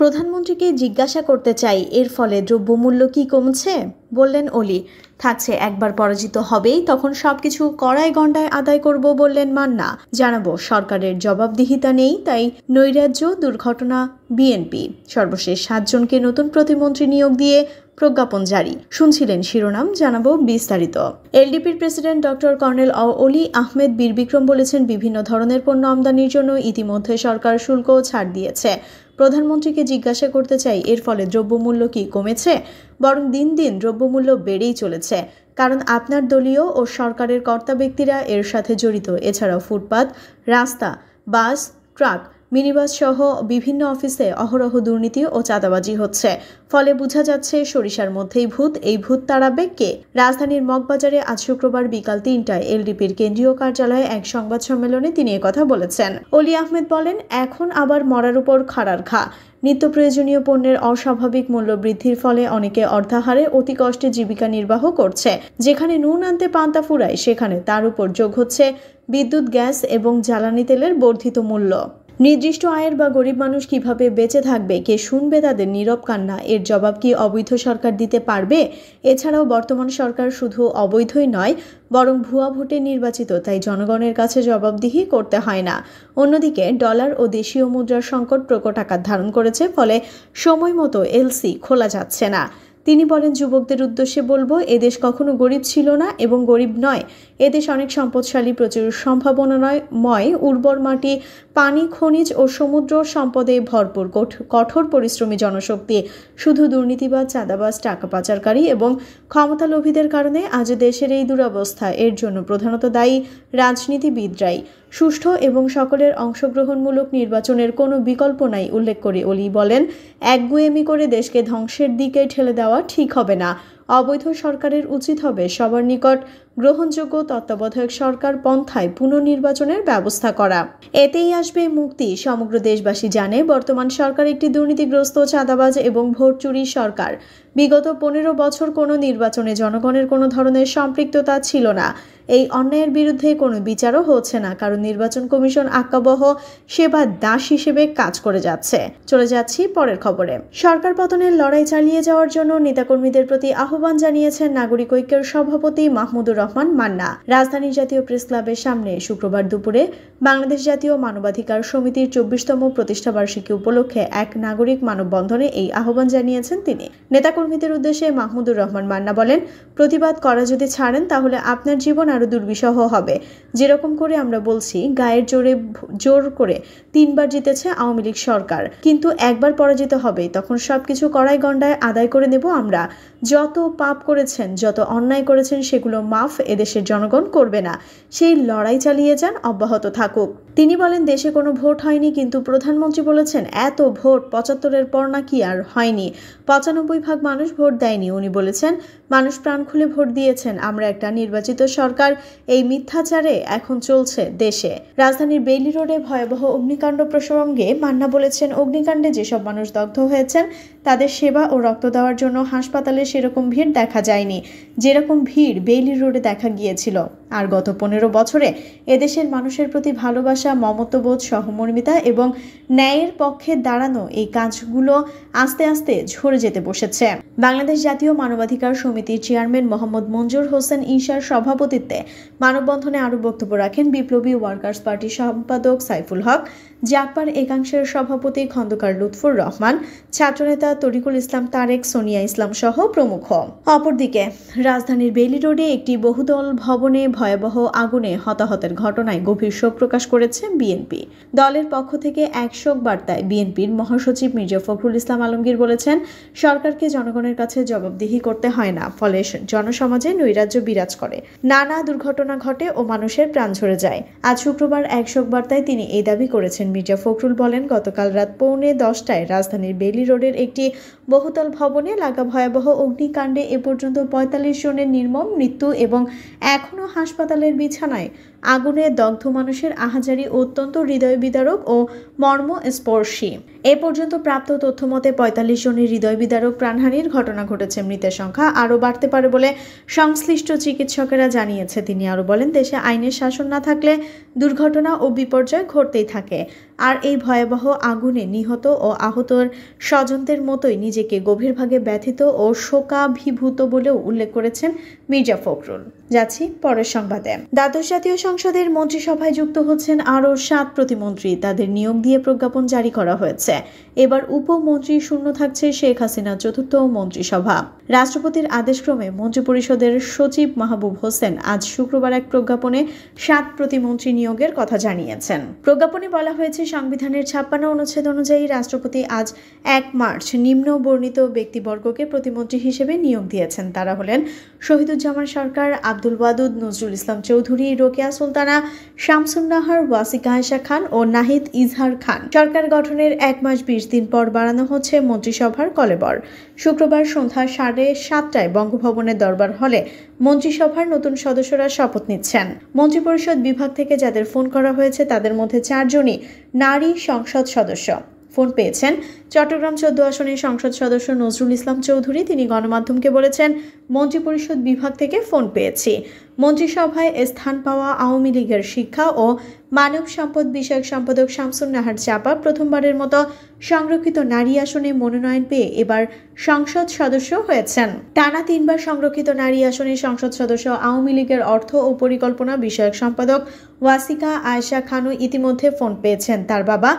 প্রধানমন্ত্রীকে জিজ্ঞাসা করতে চাই এর ফলে দ্রব্যমূল্য কি কমছে বললেন অলি থাকছে একবার পরাজিত হবেই তখন সবকিছু কড়ায় গণ্ডায় আদায় করব বললেন মান্না জানাবো সরকারের জবাবদিহিতা নেই তাই নৈরাজ্য দুর্ঘটনা বিএনপি সর্বশেষ সাতজনকে নতুন প্রতিমন্ত্রী নিয়োগ দিয়ে প্রজ্ঞাপন জারি শুনছিলেন শিরোনাম জানাবো বিস্তারিত এলডিপির প্রেসিডেন্ট ডক্টর কর্নেল অলি আহমেদ বীরবিক্রম বলেছেন বিভিন্ন ধরনের পণ্য আমদানির জন্য ইতিমধ্যে সরকার শুল্ক ছাড় দিয়েছে প্রধানমন্ত্রীকে জিজ্ঞাসা করতে চাই এর ফলে দ্রব্যমূল্য কি কমেছে বরং দিন দিন দ্রব্যমূল্য বেড়েই চলেছে কারণ আপনার দলীয় ও সরকারের কর্তা ব্যক্তিরা এর সাথে জড়িত এছাড়াও ফুটপাত রাস্তা বাস ট্রাক মিনিবাস সহ বিভিন্ন অফিসে অহরহ দুর্নীতি ও চাঁদাবাজি হচ্ছে ফলে বোঝা যাচ্ছে সরিষার মধ্যেই ভূত এই ভূত তাড়াবে কে রাজধানীর মগবাজারে আজ শুক্রবার বিকাল তিনটায় এলডিপির কেন্দ্রীয় কার্যালয়ে এক সংবাদ সম্মেলনে তিনি কথা বলেছেন অলি আহমেদ বলেন এখন আবার মরার উপর খাড়ার ঘা নিত্য প্রয়োজনীয় পণ্যের অস্বাভাবিক মূল্য বৃদ্ধির ফলে অনেকে অর্ধাহারে অতি কষ্টে জীবিকা নির্বাহ করছে যেখানে নুন আনতে পান্তা ফুরায় সেখানে তার উপর যোগ হচ্ছে বিদ্যুৎ গ্যাস এবং জ্বালানি তেলের বর্ধিত মূল্য নির্দিষ্ট আয়ের বা গরিব মানুষ কিভাবে বেঁচে থাকবে কে শুনবে তাদের নীরব কান্না এর জবাব কি অবৈধ সরকার দিতে পারবে এছাড়াও বর্তমান সরকার শুধু অবৈধই নয় বরং ভুয়া ভোটে নির্বাচিত তাই জনগণের কাছে জবাবদিহি করতে হয় না অন্যদিকে ডলার ও দেশীয় মুদ্রার সংকট প্রকট আকার ধারণ করেছে ফলে সময় মতো এলসি খোলা যাচ্ছে না তিনি বলেন যুবকদের উদ্দেশ্যে বলবো এদেশ কখনো গরিব ছিল না এবং গরিব নয় এদেশ অনেক সম্পদশালী প্রচুর সম্ভাবনা ময় উর্বর মাটি পানি খনিজ ও সমুদ্র সম্পদে ভরপুর কঠোর পরিশ্রমী জনশক্তি শুধু দুর্নীতিবাজ চাঁদাবাজ টাকা পাচারকারী এবং ক্ষমতালোভীদের কারণে আজ দেশের এই দুরবস্থা এর জন্য প্রধানত দায়ী রাজনীতিবিদরাই সুষ্ঠু এবং সকলের অংশগ্রহণমূলক নির্বাচনের কোনো বিকল্প নাই উল্লেখ করে অলি বলেন একগুয়েমি করে দেশকে ধ্বংসের দিকে ঠেলে দেওয়া ঠিক হবে না অবৈধ সরকারের উচিত হবে সবার নিকট গ্রহণযোগ্য তত্ত্বাবধায়ক সরকার পন্থায় পুনর্নির্বাচনের ব্যবস্থা করা এতেই আসবে মুক্তি সমগ্র দেশবাসী জানে বর্তমান সরকার একটি দুর্নীতিগ্রস্ত চাঁদাবাজ এবং ভোট চুরি সরকার বিগত পনেরো বছর কোনো নির্বাচনে জনগণের কোনো ধরনের সম্পৃক্ততা ছিল না এই অন্যায়ের বিরুদ্ধে কোনো বিচারও হচ্ছে না কারণ নির্বাচন কমিশন আজ্ঞাবহ সেবা দাস হিসেবে কাজ করে যাচ্ছে চলে যাচ্ছি পরের খবরে সরকার পতনের লড়াই চালিয়ে যাওয়ার জন্য নেতাকর্মীদের প্রতি আহ্বান আহ্বান জানিয়েছেন নাগরিক ঐক্যের সভাপতি মাহমুদুর রহমান মান্না রাজধানীর জাতীয় প্রেস ক্লাবের সামনে শুক্রবার দুপুরে বাংলাদেশ জাতীয় মানবাধিকার সমিতির চব্বিশতম প্রতিষ্ঠাবার্ষিকী উপলক্ষে এক নাগরিক মানববন্ধনে এই আহ্বান জানিয়েছেন তিনি নেতাকর্মীদের উদ্দেশ্যে মাহমুদুর রহমান মান্না বলেন প্রতিবাদ করা যদি ছাড়েন তাহলে আপনার জীবন আরও দুর্বিষহ হবে যেরকম করে আমরা বলছি গায়ের জোরে জোর করে তিনবার জিতেছে আওয়ামী লীগ সরকার কিন্তু একবার পরাজিত হবে তখন সবকিছু কড়াই গণ্ডায় আদায় করে নেব আমরা যত পাপ করেছেন যত অন্যায় করেছেন সেগুলো মাফ এদেশের জনগণ করবে না সেই লড়াই চালিয়ে যান অব্যাহত থাকুক তিনি বলেন দেশে কোনো ভোট হয়নি কিন্তু প্রধানমন্ত্রী বলেছেন এত ভোট পঁচাত্তরের পর নাকি আর হয়নি পঁচানব্বই ভাগ মানুষ ভোট দেয়নি উনি বলেছেন মানুষ প্রাণ খুলে ভোট দিয়েছেন আমরা একটা নির্বাচিত সরকার এই মিথ্যাচারে এখন চলছে দেশে রাজধানীর বেইলি রোডে ভয়াবহ অগ্নিকাণ্ড প্রসঙ্গে মান্না বলেছেন অগ্নিকাণ্ডে যেসব মানুষ দগ্ধ হয়েছেন তাদের সেবা ও রক্ত দেওয়ার জন্য হাসপাতালে সেরকম ভিড় দেখা যায়নি যেরকম ভিড় বেইলি রোডে দেখা গিয়েছিল আর গত পনেরো বছরে এদেশের মানুষের প্রতি ভালোবাসা মমত্ববোধ সহমর্মিতা এবং ন্যায়ের পক্ষে দাঁড়ানো এই কাজগুলো আস্তে আস্তে ঝরে যেতে বসেছে বাংলাদেশ জাতীয় মানবাধিকার সমিতির চেয়ারম্যান মোহাম্মদ মঞ্জুর হোসেন ইশার সভাপতিত্বে মানববন্ধনে আরও বক্তব্য রাখেন বিপ্লবী ওয়ার্কার্স পার্টির সম্পাদক সাইফুল হক জাপার একাংশের সভাপতি খন্দকার লুৎফুর রহমান ছাত্রনেতা তরিকুল ইসলাম তারেক সোনিয়া ইসলাম সহ প্রমুখ অপরদিকে রাজধানীর বেলি রোডে একটি বহুদল ভবনে ভয়াবহ আগুনে হতাহতের ঘটনায় গভীর শোক প্রকাশ করেছে বিএনপি দলের পক্ষ থেকে এক শোক বার্তায় বিএনপির মহাসচিব মির্জা ফখরুল ইসলাম আলমগীর বলেছেন সরকারকে জনগণের কাছে জবাবদিহি করতে হয় না ফলে জনসমাজে নৈরাজ্য বিরাজ করে নানা দুর্ঘটনা ঘটে ও মানুষের প্রাণ ঝরে যায় আজ শুক্রবার এক শোক বার্তায় তিনি এই দাবি করেছেন মির্জা ফখরুল বলেন গতকাল রাত পৌনে দশটায় রাজধানীর বেলি রোডের একটি বহুতল ভবনে লাগা ভয়াবহ অগ্নিকাণ্ডে এ পর্যন্ত পঁয়তাল্লিশ জনের নির্মম মৃত্যু এবং এখনও হাস হাসপাতালের বিছানায় আগুনে দগ্ধ মানুষের আহাজারি অত্যন্ত হৃদয় বিদারক ও মর্মস্পর্শী এ পর্যন্ত প্রাপ্ত তথ্য মতে পঁয়তাল্লিশ জনের হৃদয় বিদারক প্রাণহানির ঘটনা ঘটেছে মৃতের সংখ্যা আরও বাড়তে পারে বলে সংশ্লিষ্ট চিকিৎসকেরা জানিয়েছে তিনি আরও বলেন দেশে আইনের শাসন না থাকলে দুর্ঘটনা ও বিপর্যয় ঘটতেই থাকে আর এই ভয়াবহ আগুনে নিহত ও আহতর স্বজনদের মতোই নিজেকে গভীরভাগে ব্যথিত ও শোকাভিভূত বলেও উল্লেখ করেছেন মির্জা ফখরুল যাচ্ছি পরের সংবাদে দ্বাদশ জাতীয় সংসদের মন্ত্রিসভায় যুক্ত হচ্ছেন আরও সাত প্রতিমন্ত্রী তাদের নিয়োগ দিয়ে প্রজ্ঞাপন জারি করা হয়েছে এবার উপমন্ত্রী শূন্য থাকছে শেখ হাসিনা চতুর্থ মন্ত্রিসভা রাষ্ট্রপতির আদেশক্রমে মন্ত্রিপরিষদের সচিব মাহবুব হোসেন আজ শুক্রবার এক প্রজ্ঞাপনে সাত প্রতিমন্ত্রী নিয়োগের কথা জানিয়েছেন প্রজ্ঞাপনে বলা হয়েছে সংবিধানের ছাপ্পান্ন অনুচ্ছেদ অনুযায়ী রাষ্ট্রপতি আজ এক মার্চ নিম্ন বর্ণিত ব্যক্তিবর্গকে প্রতিমন্ত্রী হিসেবে নিয়োগ দিয়েছেন তারা হলেন শহীদুজ্জামান সরকার আব্দুল ওয়াদুদ নজরুল ইসলাম চৌধুরী রোকেয়া সুলতানা শামসুন্নাহার ওয়াসিক আয়েশা খান ও নাহিদ ইজহার খান সরকার গঠনের এক মাস বিশ দিন পর বাড়ানো হচ্ছে মন্ত্রিসভার কলেবর শুক্রবার সন্ধ্যা সাড়ে সাতটায় বঙ্গভবনের দরবার হলে মন্ত্রিসভার নতুন সদস্যরা শপথ নিচ্ছেন মন্ত্রিপরিষদ বিভাগ থেকে যাদের ফোন করা হয়েছে তাদের মধ্যে চারজনই নারী সংসদ সদস্য ফোন পেয়েছেন চট্টগ্রাম চোদ্দ আসনের সংসদ সদস্য নজরুল ইসলাম চৌধুরী তিনি গণমাধ্যমকে বলেছেন মন্ত্রিপরিষদ বিভাগ থেকে ফোন পেয়েছি মন্ত্রিসভায় স্থান পাওয়া আওয়ামী লীগের শিক্ষা ও মানব সম্পদ বিষয়ক সম্পাদক শামসুন নাহার চাপা প্রথমবারের মতো সংরক্ষিত নারী আসনে মনোনয়ন পেয়ে এবার সংসদ সদস্য হয়েছেন টানা তিনবার সংরক্ষিত নারী আসনে সংসদ সদস্য আওয়ামী লীগের অর্থ ও পরিকল্পনা বিষয়ক সম্পাদক ওয়াসিকা আয়েশা খানও ইতিমধ্যে ফোন পেয়েছেন তার বাবা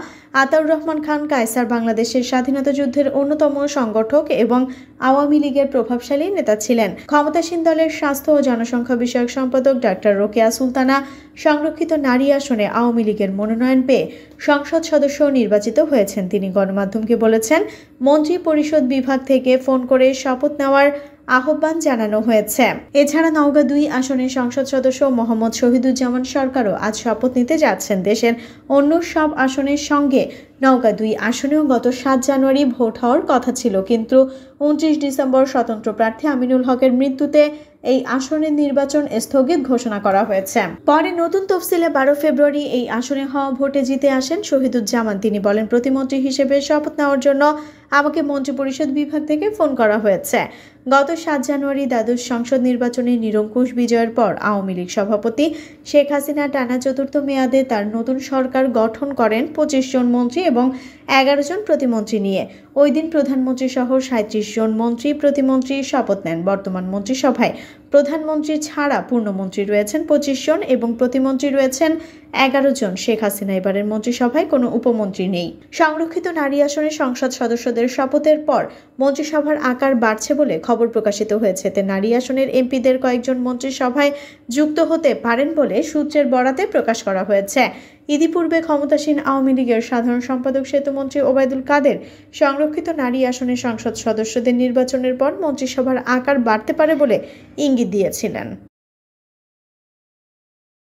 আতাউর রহমান খান কায়সার বাংলাদেশের স্বাধীনতা যুদ্ধের অন্যতম সংগঠক এবং আওয়ামী লীগের প্রভাবশালী নেতা ছিলেন ক্ষমতাসীন দলের স্বাস্থ্য ও জনসংখ্যা বিষয়ক সম্পাদক ডাক্তার রোকেয়া সুলতানা সংরক্ষিত নারী আসনে আওয়ামী লীগের মনোনয়ন পেয়ে সংসদ সদস্য নির্বাচিত হয়েছেন তিনি গণমাধ্যমকে বলেছেন মন্ত্রী পরিষদ বিভাগ থেকে ফোন করে শপথ নেওয়ার আহ্বান জানানো হয়েছে এছাড়া নওগাঁ দুই আসনের সংসদ সদস্য মোহাম্মদ শহীদুজ্জামান সরকারও আজ শপথ নিতে যাচ্ছেন দেশের অন্য সব আসনের সঙ্গে নওগাঁ দুই আসনেও গত সাত জানুয়ারি ভোট হওয়ার কথা ছিল কিন্তু উনত্রিশ ডিসেম্বর স্বতন্ত্র প্রার্থী আমিনুল হকের মৃত্যুতে এই আসনের নির্বাচন স্থগিত ঘোষণা করা হয়েছে পরে নতুন তফসিলে বারো ফেব্রুয়ারি এই আসনে হওয়া ভোটে জিতে আসেন শহীদুজ্জামান তিনি বলেন প্রতিমন্ত্রী হিসেবে শপথ নেওয়ার জন্য আমাকে মন্ত্রিপরিষদ বিভাগ থেকে ফোন করা হয়েছে গত সাত জানুয়ারি দ্বাদশ সংসদ নির্বাচনে নিরঙ্কুশ বিজয়ের পর আওয়ামী লীগ সভাপতি শেখ হাসিনা টানা চতুর্থ মেয়াদে তার নতুন সরকার গঠন করেন পঁচিশ জন মন্ত্রী এবং এগারো জন প্রতিমন্ত্রী নিয়ে ওই দিন প্রধানমন্ত্রী সহ সাঁত্রিশ জন মন্ত্রী প্রতিমন্ত্রী শপথ নেন বর্তমান মন্ত্রিসভায় প্রধানমন্ত্রী ছাড়া পূর্ণমন্ত্রী রয়েছেন পঁচিশ জন এবং প্রতিমন্ত্রী রয়েছেন এগারো জন শেখ হাসিনা এবারের মন্ত্রিসভায় কোনো উপমন্ত্রী নেই সংরক্ষিত নারী আসনে সংসদ সদস্যদের শপথের পর মন্ত্রিসভার আকার বাড়ছে বলে খবর প্রকাশিত হয়েছে তে নারী আসনের এমপিদের কয়েকজন মন্ত্রিসভায় যুক্ত হতে পারেন বলে সূত্রের বরাতে প্রকাশ করা হয়েছে ইতিপূর্বে ক্ষমতাসীন আওয়ামী লীগের সাধারণ সম্পাদক সেতুমন্ত্রী ওবায়দুল কাদের সংরক্ষিত নারী আসনে সংসদ সদস্যদের নির্বাচনের পর মন্ত্রিসভার আকার বাড়তে পারে বলে ইঙ্গিত দিয়েছিলেন